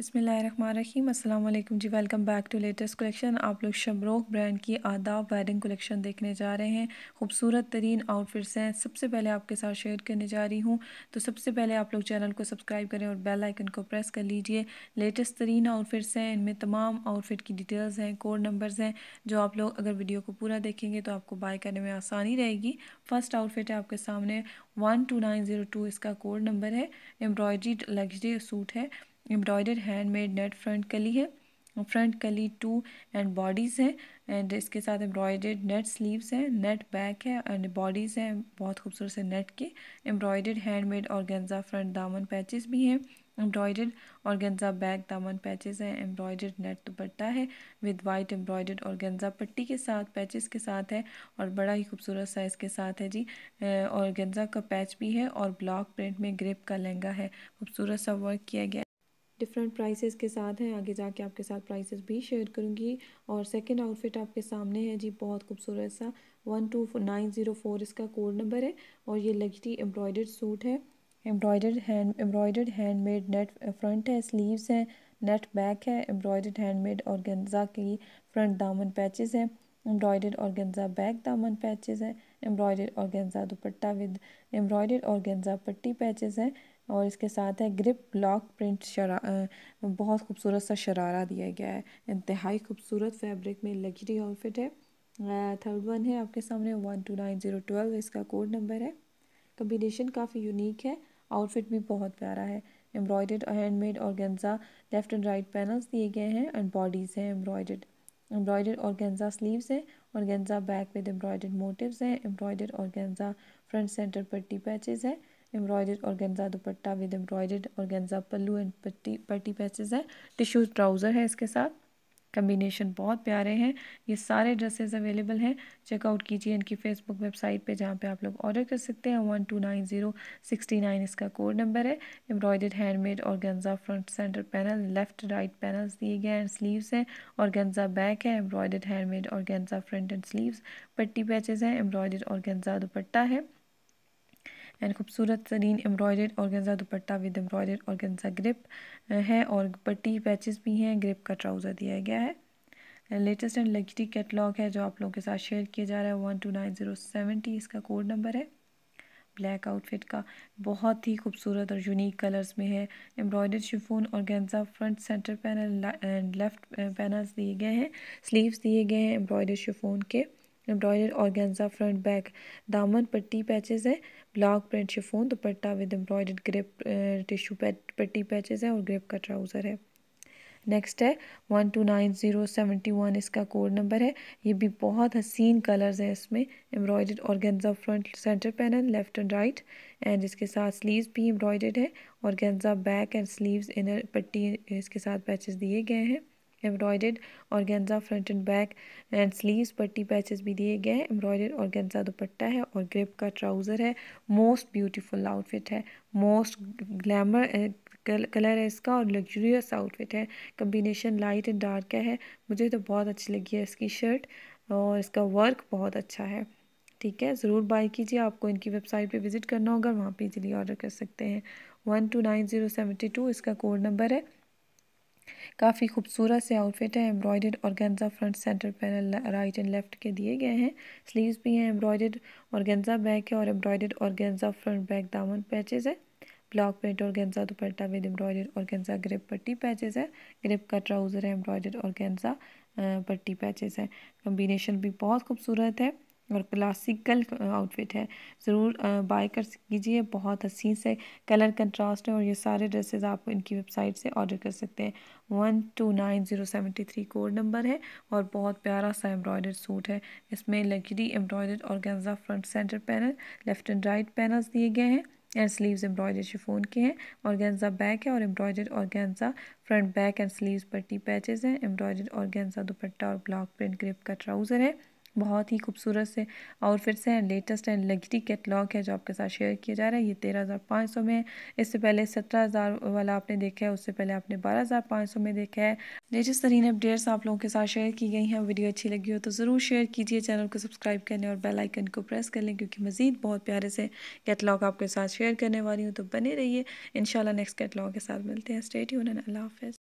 बसमीम अल्लाम जी welcome back to latest collection आप लोग शबरोक ब्रांड की आदाब वेडिंग कलेक्शन देखने जा रहे हैं खूबसूरत तरीन आउटफिट्स हैं सबसे पहले आपके साथ शेयर करने जा रही हूँ तो सबसे पहले आप लोग चैनल को सब्सक्राइब करें और बेल आइकन को प्रेस कर लीजिए लेटेस्ट तरीन आउटफिट्स हैं इनमें तमाम आउटफिट की डिटेल्स हैं कोड नंबर्स हैं जो आप लोग अगर वीडियो को पूरा देखेंगे तो आपको बाय करने में आसानी रहेगी फर्स्ट आउटफिट है आपके सामने वन इसका कोड नंबर है एम्ब्रॉयड्री लग्जरी सूट है embroider handmade net front kali है front kali two and bodice है एंड इसके साथ एम्ब्रॉयडर्ड नेट स्लीव्स है नेट बैक है एंड बॉडीज़ हैं बहुत खूबसूरत से नेट के embroidered handmade organza front दामन पैचेस भी हैं एम्ब्रॉयडर्ड और गेंजा बैक दामन पैचेस हैं एम्ब्रॉयडर्ड नेट दुपट्टा है विद वाइट एम्ब्रॉयडर्ड और गेंजा पट्टी के साथ पैचेस के साथ है और बड़ा ही खूबसूरत साइज़ के साथ है जी और गेंजा का पैच भी है और ब्लॉक प्रिंट में ग्रिप का लहंगा है खूबसूरत सा वर्क किया गया डिफरेंट प्राइसेस के साथ हैं आगे जाके आपके साथ प्राइसेस भी शेयर करूँगी और सेकंड आउटफिट आपके सामने है जी बहुत खूबसूरत सा one two nine zero four इसका कोड नंबर है और ये लगी एम्ब्रॉयडर्ड सूट है embroidered hand embroidered handmade net front है स्लीव्स हैं नेट बैक है एम्ब्रॉयडर्ड हैंडमेड और गंजा की फ्रंट दामन पैचेज हैं एम्ब्रॉयडर्ड और गंजा बैक दामन पैचेज हैं एम्ब्रॉयडर्ड और गंजा दुपट्टा विद एम्ब्रॉयडर्ड और गंजा पट्टी पैचेज हैं और इसके साथ है ग्रिप ब्लॉक प्रिंट शरा बहुत खूबसूरत सा शरारा दिया गया है इंतहाई खूबसूरत फैब्रिक में लग्जरी आउटफिट है थर्ड वन है आपके सामने one two nine zero twelve इसका कोड नंबर है कम्बिनेशन काफ़ी यूनिक है आउटफिट भी बहुत प्यारा है embroidered handmade organza left and right panels दिए गए हैं एंड बॉडीज़ हैं एम्ब्रॉयड एम्ब्रॉयड और गेंजा स्लीव्स हैं और गेंजा बैक विद एम्ब्रॉयड मोटिवस हैं embroidered organza front centre पर टी पैचेज़ हैं embroidered organza dupatta with embroidered organza pallu and पट्टी पट्टी पैसेज है टिश्यू ट्राउज़र है इसके साथ कम्बिनेशन बहुत प्यारे हैं ये सारे ड्रेसेस अवेलेबल हैं चेकआउट कीजिए इनकी फेसबुक वेबसाइट पे जहाँ पे आप लोग ऑर्डर कर सकते हैं one two nine zero sixty nine इसका कोड नंबर है embroidered handmade organza front centre panel left right panels दिए गए हैं स्लीव्स हैं और गंजा बैक है एम्ब्रॉयडेड हैंडमेड और गंजा फ्रंट एंड स्लीव्स पट्टी पैचेज हैं एम्ब्रॉयडेड और गंजा दुपट्टा है एंड खूबसूरत तरीन embroidered organza dupatta with embroidered organza crepe है और पट्टी पैचेस भी हैं ग्रिप का ट्राउज़र दिया गया है लेटेस्ट एंड लग्जरी कैटलॉग है जो आप लोगों के साथ शेयर किया जा रहा है one two nine zero seventy इसका कोड नंबर है ब्लैक आउटफिट का बहुत ही खूबसूरत और यूनिक कलर्स में है embroidered chiffon organza front centre panel and left panels दिए गए हैं स्लीव्स दिए गए हैं एम्ब्रॉयडर्ड शिफोन के और गेंजा फ्रंट बैक दामन पट्टी पैचेज है block print chiffon dupatta with embroidered crepe tissue पट्टी पैचेज है और ग्रिप का ट्राउज़र है नेक्स्ट है one two nine zero seventy one इसका कोड नंबर है ये भी बहुत हसीन कलर्स है इसमें embroidered organza front centre panel left and right and इसके साथ स्लीव्स भी एम्ब्रॉयडर्ड है organza back and sleeves inner पट्टी इसके साथ पैचेस दिए गए हैं embroidered organza front and back and sleeves पट्टी पैचेस भी दिए गए हैं एम्ब्रॉयडेड गेंजा दुपट्टा है और ग्रिप का ट्राउज़र है मोस्ट ब्यूटीफुल आउटफिट है मोस्ट ग्लैमर कलर है इसका और लग्जूरियस आउटफिट है कम्बिनेशन लाइट एंड डार्क का है मुझे तो बहुत अच्छी लगी है इसकी शर्ट और इसका वर्क बहुत अच्छा है ठीक है ज़रूर बाय कीजिए आपको इनकी वेबसाइट पे विज़िट करना होगा वहाँ पे इजीली ऑर्डर कर सकते हैं one two nine zero seventy two इसका कोड नंबर है काफ़ी खूबसूरत से आउटफिट है और organza front centre panel right and left के दिए गए हैं स्लीव्स भी हैं और गेंजा बैक है और और गेंजा फ्रंट बैक दामन पैचेज है block print organza dupatta with organza crepe पट्टी पैचेज है ग्रिप का ट्राउज़र है और गेंजा पट्टी पैचेज है कम्बिनेशन भी बहुत खूबसूरत है और क्लासिकल आउटफिट है ज़रूर बाय कर कीजिए बहुत हसीन से कलर कंट्रास्ट है और ये सारे ड्रेसेस आप इनकी वेबसाइट से ऑर्डर कर सकते हैं one two nine zero seventy three code number है और बहुत प्यारा सा एम्ब्रॉयडर्ड सूट है इसमें लग्जरी एम्ब्रॉयडर्ड और organza front centre panel left and right panels दिए गए हैं एंड स्लीव्स एम्ब्रॉयडर शिफोन के हैं और गेंजा बैक है और एम्ब्रॉयडर्ड और organza front back and sleeves पट्टी पैचेज हैं एम्ब्रॉयडर्ड और गेंजा दुपट्टा और ब्लॉक प्रिंट ग्रिप का ट्राउज़र है बहुत ही खूबसूरत से और फिर से लेटेस्ट एंड लग्जरी कैटलॉग है जो आपके साथ शेयर किया जा रहा है ये तेरह हज़ार पाँच सौ में इससे पहले सत्रह हज़ार वाला आपने देखा है उससे पहले आपने बारह हज़ार पाँच सौ में देखा है लेटेस्ट तरीन अपडेट्स आप लोगों के साथ शेयर की गई हैं वीडियो अच्छी लगी हो तो ज़रूर शेयर कीजिए चैनल को सब्सक्राइब करने और बेल आइकन को प्रेस कर लें क्योंकि मज़ीद बहुत प्यारे से कैटलॉग आपके साथ शेयर करने वाली हूँ तो बने रहिए इन नेक्स्ट कैटलॉग के साथ मिलते हैं स्टेट यून अल्लाह हाफ़